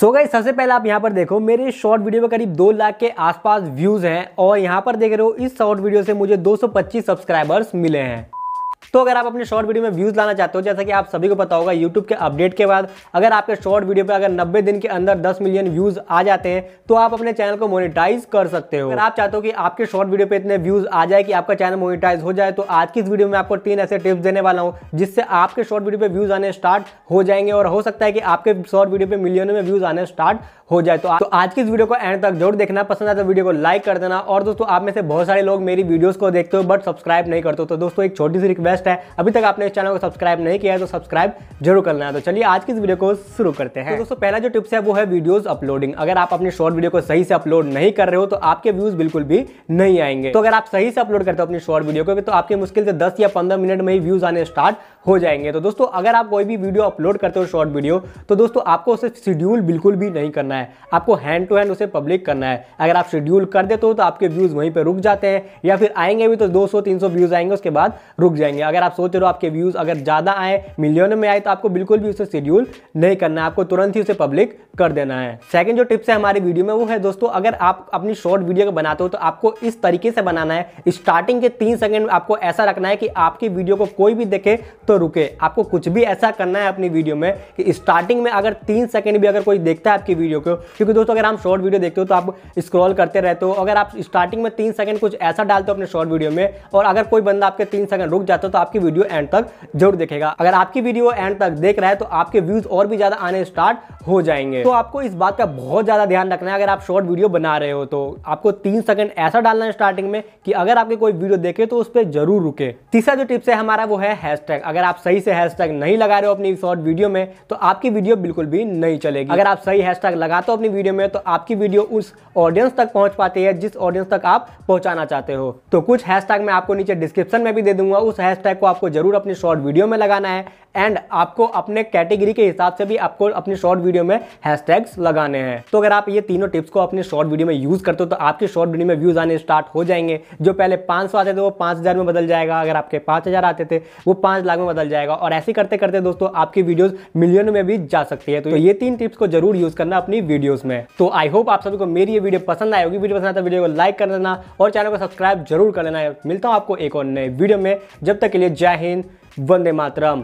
सो गई सबसे पहले आप यहाँ पर देखो मेरे शॉर्ट वीडियो में करीब दो लाख के आसपास व्यूज हैं और यहाँ पर देख रहे हो इस शॉर्ट वीडियो से मुझे 225 सब्सक्राइबर्स मिले हैं तो अगर आप अपने शॉर्ट वीडियो में व्यूज लाना चाहते हो जैसा कि आप सभी को पता होगा यूट्यूब के अपडेट के बाद अगर आपके शॉर्ट वीडियो पर अगर 90 दिन के अंदर 10 मिलियन व्यूज आ जाते हैं तो आप अपने चैनल को मोनिटाइज कर सकते हो अगर आप चाहते हो कि आपके शॉर्ट वीडियो पे इतने व्यूज आ जाए कि आपका चैनल मोनिटाइज हो जाए तो आज की इस वीडियो में आपको तीन ऐसे टिप्स देने वाला हूँ जिससे आपके शॉर्ट वीडियो पे व्यूज आने स्टार्ट हो जाएंगे और हो सकता है कि आपके शॉर्ट वीडियो पे मिलियनों में व्यूज आने स्टार्ट हो जाए तो, तो, आज की इस वीडियो को एंड तक जरूर देखना पसंद आता तो वीडियो को लाइक कर देना और दोस्तों आप में से बहुत सारे लोग मेरी वीडियोज को देखते हो बट सब्सक्राइब नहीं करते तो दोस्तों एक छोटी सी रिक्वेस्ट बेस्ट है अभी तक आपने इस चैनल को सब्सक्राइब नहीं किया है तो सब्सक्राइब जरूर करना है तो चलिए आज की इस वीडियो को शुरू करते हैं तो दोस्तों पहला जो टिप्स है वो है वीडियोज अपलोडिंग अगर आप अपनी शॉर्ट वीडियो को सही से अपलोड नहीं कर रहे हो तो आपके व्यूज बिल्कुल भी नहीं आएंगे तो अगर आप सही से अपलोड करते हो अपनी शॉर्ट वीडियो को तो आपके मुश्किल से दस या पंद्रह मिनट में ही व्यूज आने स्टार्ट हो जाएंगे तो दोस्तों अगर आप कोई भी वीडियो अपलोड करते हो शॉर्ट वीडियो तो दोस्तों आपको उसे शेड्यूल बिल्कुल भी नहीं करना है आपको हैंड टू हैंड उसे पब्लिक करना है अगर आप शेड्यूल कर देते हो तो आपके व्यूज वहीं पर रुक जाते हैं या फिर आएंगे भी तो 200 300 व्यूज आएंगे उसके बाद रुक जाएंगे करेंगे अगर आप सोच रहे हो आपके व्यूज़ अगर ज़्यादा आए मिलियनों में आए तो आपको बिल्कुल भी उसे शेड्यूल नहीं करना है आपको तुरंत ही उसे पब्लिक कर देना है सेकंड जो टिप्स है हमारे वीडियो में वो है दोस्तों अगर आप अपनी शॉर्ट वीडियो को बनाते हो तो आपको इस तरीके से बनाना है स्टार्टिंग के तीन सेकंड आपको ऐसा रखना है कि आपकी वीडियो को कोई भी देखे तो रुके आपको कुछ भी ऐसा करना है अपनी वीडियो में कि स्टार्टिंग में अगर तीन सेकंड भी अगर कोई देखता है आपकी वीडियो को क्योंकि दोस्तों अगर हम शॉर्ट वीडियो देखते हो तो आप स्क्रॉल करते रहते हो अगर आप स्टार्टिंग में तीन सेकंड कुछ ऐसा डालते हो अपने शॉर्ट वीडियो में और अगर कोई बंदा आपके तीन सेकंड रुक जाता चाहते हो तो आपकी वीडियो एंड तक जरूर देखेगा अगर आपकी वीडियो एंड तक देख रहा है तो आपके व्यूज और भी ज्यादा आने स्टार्ट हो जाएंगे तो आपको इस बात का बहुत ज्यादा ध्यान रखना है अगर आप शॉर्ट वीडियो बना रहे हो तो आपको तीन सेकंड ऐसा डालना है स्टार्टिंग में कि अगर आपके कोई वीडियो देखे तो उस पर जरूर रुके तीसरा जो टिप्स है हमारा वो है हैशटैग अगर आप सही से हैशटैग नहीं लगा रहे हो अपनी शॉर्ट वीडियो में तो आपकी वीडियो बिल्कुल भी नहीं चलेगी अगर आप सही हैशटैग लगाते हो अपनी वीडियो में तो आपकी वीडियो उस ऑडियंस तक पहुंच पाती है जिस ऑडियंस तक आप पहुंचाना चाहते हो तो कुछ हैशटैग मैं आपको नीचे डिस्क्रिप्शन में भी दे दूंगा उस हैशटैग को आपको जरूर अपने शॉर्ट वीडियो में लगाना है एंड आपको अपने कैटेगरी के हिसाब से भी आपको अपने शॉर्ट वीडियो में हैशटैग्स लगाने हैं तो अगर आप ये तीनों टिप्स को अपने शॉर्ट वीडियो में यूज़ करते हो तो आपके शॉर्ट वीडियो में व्यूज़ आने स्टार्ट हो जाएंगे जो पहले पांच आते थे वो पांच में बदल जाएगा अगर आपके पांच आते थे वो पांच लाख में बदल जाएगा और ऐसे करते करते दोस्तों आपकी वीडियोज मिलियन में भी जा सकती है तो ये तीन टिप्स को जरूर यूज़ करना अपनी वीडियोज में तो आई होप आप सभी को मेरी ये वीडियो पसंद आए होगी वीडियो पसंद आता तो वीडियो को लाइक कर देना और चैनल को सब्सक्राइब जरूर कर लेना मिलता हूं आपको एक और नए वीडियो में जब तक के लिए जय हिंद वंदे मातरम